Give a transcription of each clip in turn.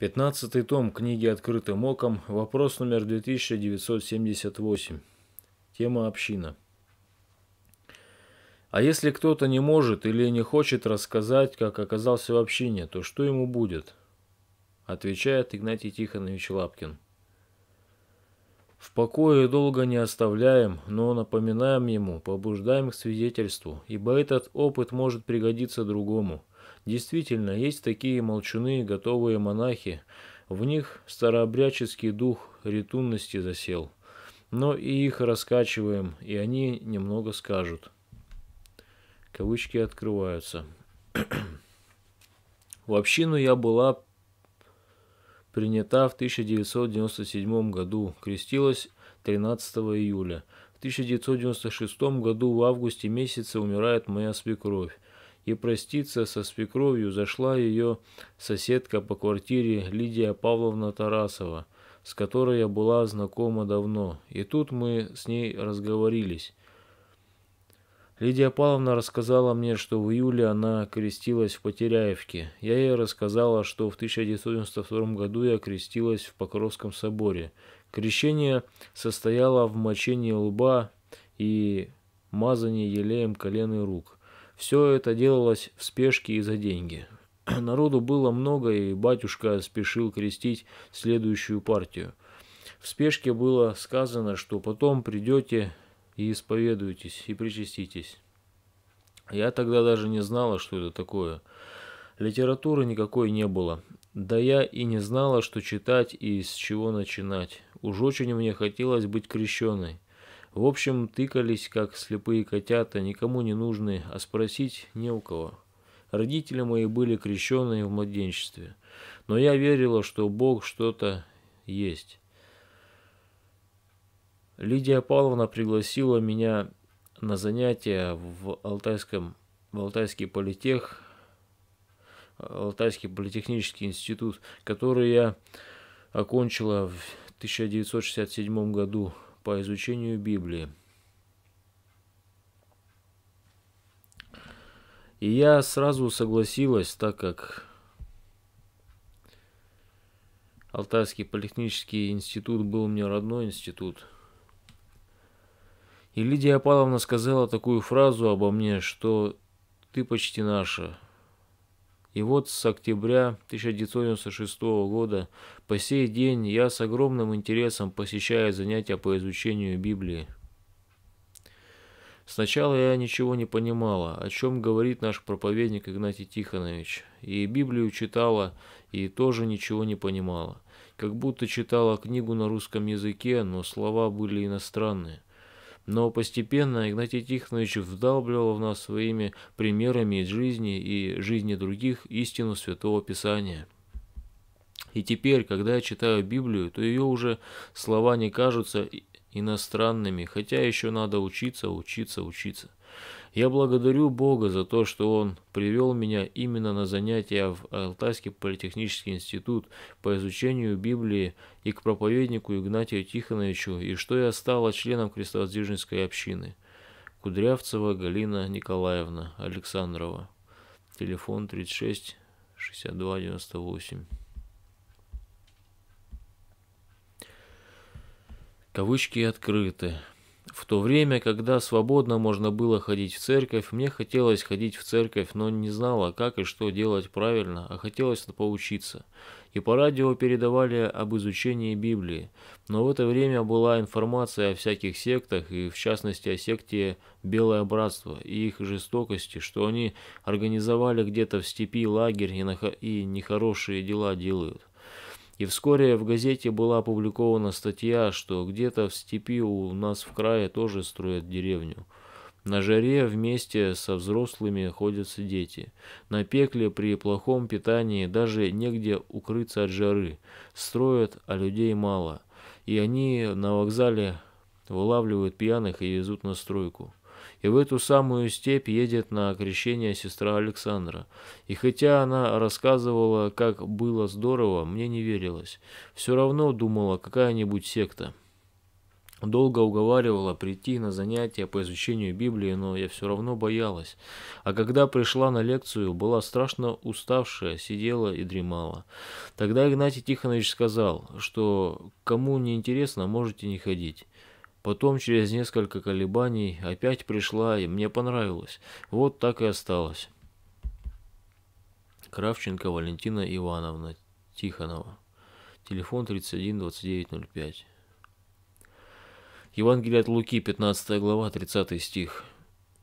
Пятнадцатый том книги «Открытым оком», вопрос номер 2978. Тема «Община». А если кто-то не может или не хочет рассказать, как оказался в общине, то что ему будет? Отвечает Игнатий Тихонович Лапкин. В покое долго не оставляем, но напоминаем ему, побуждаем к свидетельству, ибо этот опыт может пригодиться другому – Действительно, есть такие молчуны, готовые монахи. В них старообрядческий дух ретунности засел. Но и их раскачиваем, и они немного скажут. Кавычки открываются. В общину я была принята в 1997 году, крестилась 13 июля. В 1996 году в августе месяце умирает моя свекровь и проститься со свекровью зашла ее соседка по квартире Лидия Павловна Тарасова, с которой я была знакома давно, и тут мы с ней разговорились. Лидия Павловна рассказала мне, что в июле она крестилась в Потеряевке. Я ей рассказала, что в 1992 году я крестилась в Покровском соборе. Крещение состояло в мочении лба и мазании елеем колен и рук. Все это делалось в спешке и за деньги. Народу было много, и батюшка спешил крестить следующую партию. В спешке было сказано, что потом придете и исповедуетесь, и причаститесь. Я тогда даже не знала, что это такое. Литературы никакой не было. Да я и не знала, что читать и с чего начинать. Уж очень мне хотелось быть крещенной. В общем, тыкались, как слепые котята, никому не нужные, а спросить не у кого. Родители мои были крещенные в младенчестве, но я верила, что Бог что-то есть. Лидия Павловна пригласила меня на занятия в, Алтайском, в Алтайский политех, Алтайский политехнический институт, который я окончила в 1967 году по изучению Библии. И я сразу согласилась, так как Алтайский политехнический институт был мне родной институт. И Лидия Павловна сказала такую фразу обо мне, что «ты почти наша, и вот с октября 1996 года по сей день я с огромным интересом посещаю занятия по изучению Библии. Сначала я ничего не понимала, о чем говорит наш проповедник Игнатий Тихонович. И Библию читала, и тоже ничего не понимала. Как будто читала книгу на русском языке, но слова были иностранные. Но постепенно Игнатий Тихонович вдалбливал в нас своими примерами из жизни и жизни других истину Святого Писания. И теперь, когда я читаю Библию, то ее уже слова не кажутся иностранными, хотя еще надо учиться, учиться, учиться. Я благодарю Бога за то, что Он привел меня именно на занятия в Алтайский политехнический институт по изучению Библии и к проповеднику Игнатию Тихоновичу, и что я стала членом Крестовоздвиженской общины. Кудрявцева Галина Николаевна Александрова. Телефон 36 62 98. Кавычки открыты. В то время, когда свободно можно было ходить в церковь, мне хотелось ходить в церковь, но не знала, как и что делать правильно, а хотелось поучиться. И по радио передавали об изучении Библии. Но в это время была информация о всяких сектах, и в частности о секте Белое Братство и их жестокости, что они организовали где-то в степи лагерь и, и нехорошие дела делают. И вскоре в газете была опубликована статья, что где-то в степи у нас в крае тоже строят деревню. На жаре вместе со взрослыми ходятся дети. На пекле при плохом питании даже негде укрыться от жары. Строят, а людей мало. И они на вокзале вылавливают пьяных и везут на стройку. И в эту самую степь едет на крещение сестра Александра. И хотя она рассказывала, как было здорово, мне не верилось. Все равно думала, какая-нибудь секта. Долго уговаривала прийти на занятия по изучению Библии, но я все равно боялась. А когда пришла на лекцию, была страшно уставшая, сидела и дремала. Тогда Игнатий Тихонович сказал, что кому не интересно, можете не ходить. Потом, через несколько колебаний, опять пришла, и мне понравилось. Вот так и осталось. Кравченко Валентина Ивановна Тихонова. Телефон 31-2905. Евангелие от Луки, 15 глава, 30 стих.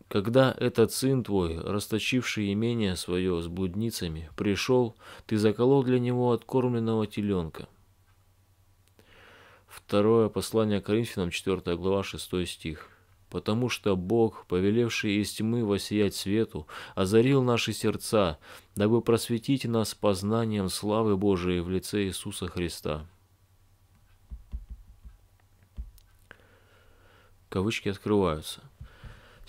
Когда этот сын твой, расточивший имение свое с блудницами, пришел, ты заколол для него откормленного теленка. Второе послание Коринфянам, 4 глава, 6 стих. «Потому что Бог, повелевший из тьмы воссиять свету, озарил наши сердца, дабы просветить нас познанием славы Божией в лице Иисуса Христа». Кавычки открываются.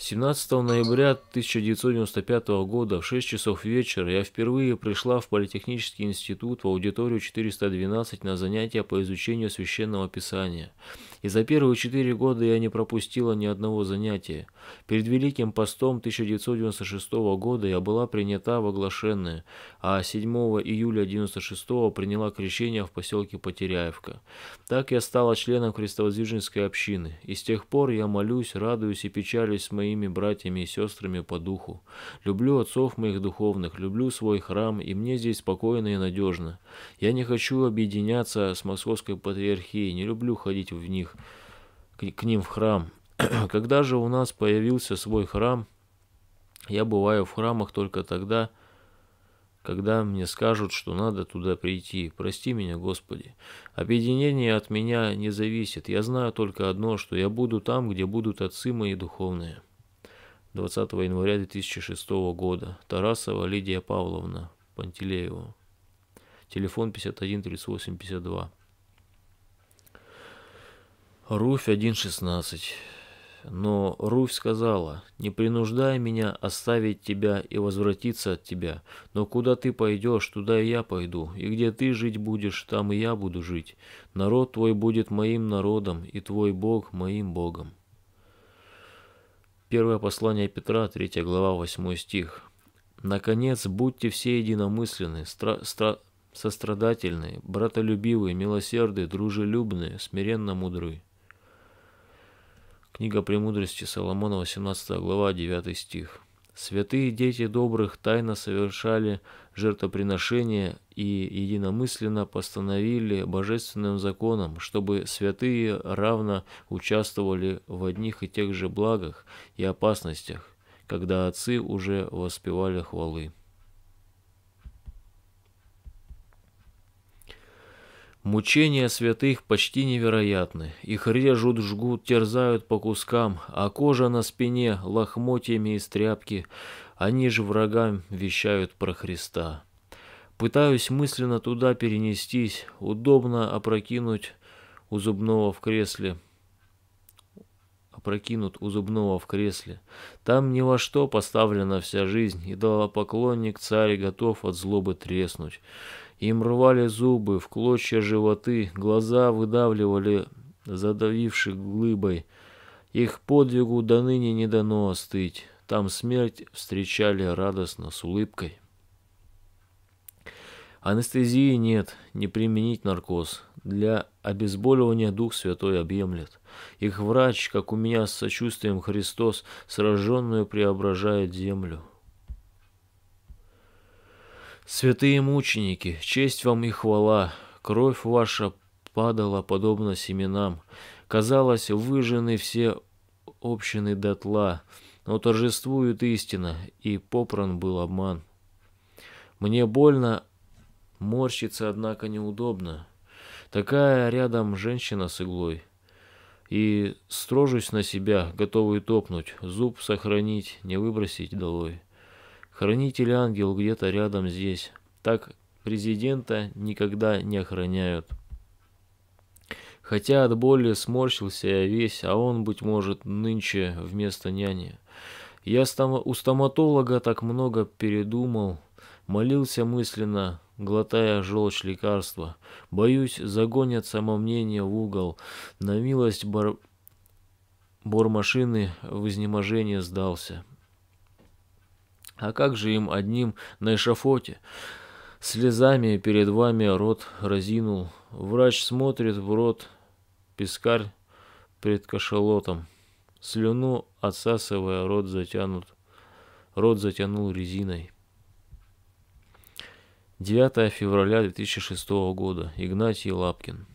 17 ноября 1995 года в 6 часов вечера я впервые пришла в Политехнический институт в аудиторию 412 на занятия по изучению Священного Писания – и за первые четыре года я не пропустила ни одного занятия. Перед Великим постом 1996 года я была принята в оглашенное, а 7 июля 1996 приняла крещение в поселке Потеряевка. Так я стала членом крестовоздвиженской общины, и с тех пор я молюсь, радуюсь и печалюсь с моими братьями и сестрами по духу. Люблю отцов моих духовных, люблю свой храм, и мне здесь спокойно и надежно. Я не хочу объединяться с московской патриархией, не люблю ходить в них, их к, к ним в храм. Когда же у нас появился свой храм, я бываю в храмах только тогда, когда мне скажут, что надо туда прийти. Прости меня, Господи. Объединение от меня не зависит. Я знаю только одно, что я буду там, где будут отцы мои духовные. 20 января 2006 года. Тарасова Лидия Павловна Пантелеева. Телефон 513852. Руфь 1.16. Но Руфь сказала, «Не принуждай меня оставить тебя и возвратиться от тебя, но куда ты пойдешь, туда и я пойду, и где ты жить будешь, там и я буду жить. Народ твой будет моим народом, и твой Бог моим Богом». Первое послание Петра, 3 глава, 8 стих. «Наконец, будьте все единомысленны, стра стра сострадательны, братолюбивы, милосерды, дружелюбны, смиренно мудры». Книга премудрости Соломона, 18 глава, 9 стих. Святые дети добрых тайно совершали жертвоприношения и единомысленно постановили божественным законом, чтобы святые равно участвовали в одних и тех же благах и опасностях, когда отцы уже воспевали хвалы. Мучения святых почти невероятны. Их режут, жгут, терзают по кускам, а кожа на спине лохмотьями из тряпки. Они же врагам вещают про Христа. Пытаюсь мысленно туда перенестись, удобно опрокинуть у зубного в кресле. Опрокинут у зубного в кресле. Там ни во что поставлена вся жизнь, и поклонник царь готов от злобы треснуть. Им рвали зубы, в клочья животы, глаза выдавливали, задавивших глыбой. Их подвигу до ныне не дано остыть. Там смерть встречали радостно, с улыбкой. Анестезии нет, не применить наркоз. Для обезболивания Дух Святой объемлет. Их врач, как у меня с сочувствием Христос, сраженную преображает землю. Святые мученики, честь вам и хвала, кровь ваша падала подобно семенам. Казалось, выжжены все общины дотла, но торжествует истина, и попран был обман. Мне больно, морщиться, однако, неудобно. Такая рядом женщина с иглой. И строжусь на себя, готовый топнуть, зуб сохранить, не выбросить долой. Хранитель ангел где-то рядом здесь. Так президента никогда не охраняют. Хотя от боли сморщился я весь, а он, быть может, нынче вместо няни. Я у стоматолога так много передумал, молился мысленно, глотая желчь лекарства. Боюсь, загонят самомнение в угол. На милость бар... бормашины в изнеможение сдался. А как же им одним на эшафоте? Слезами перед вами рот разинул. Врач смотрит в рот, пескарь пред кошелотом. Слюну отсасывая, рот затянут. Рот затянул резиной. 9 февраля 2006 года. Игнатий Лапкин.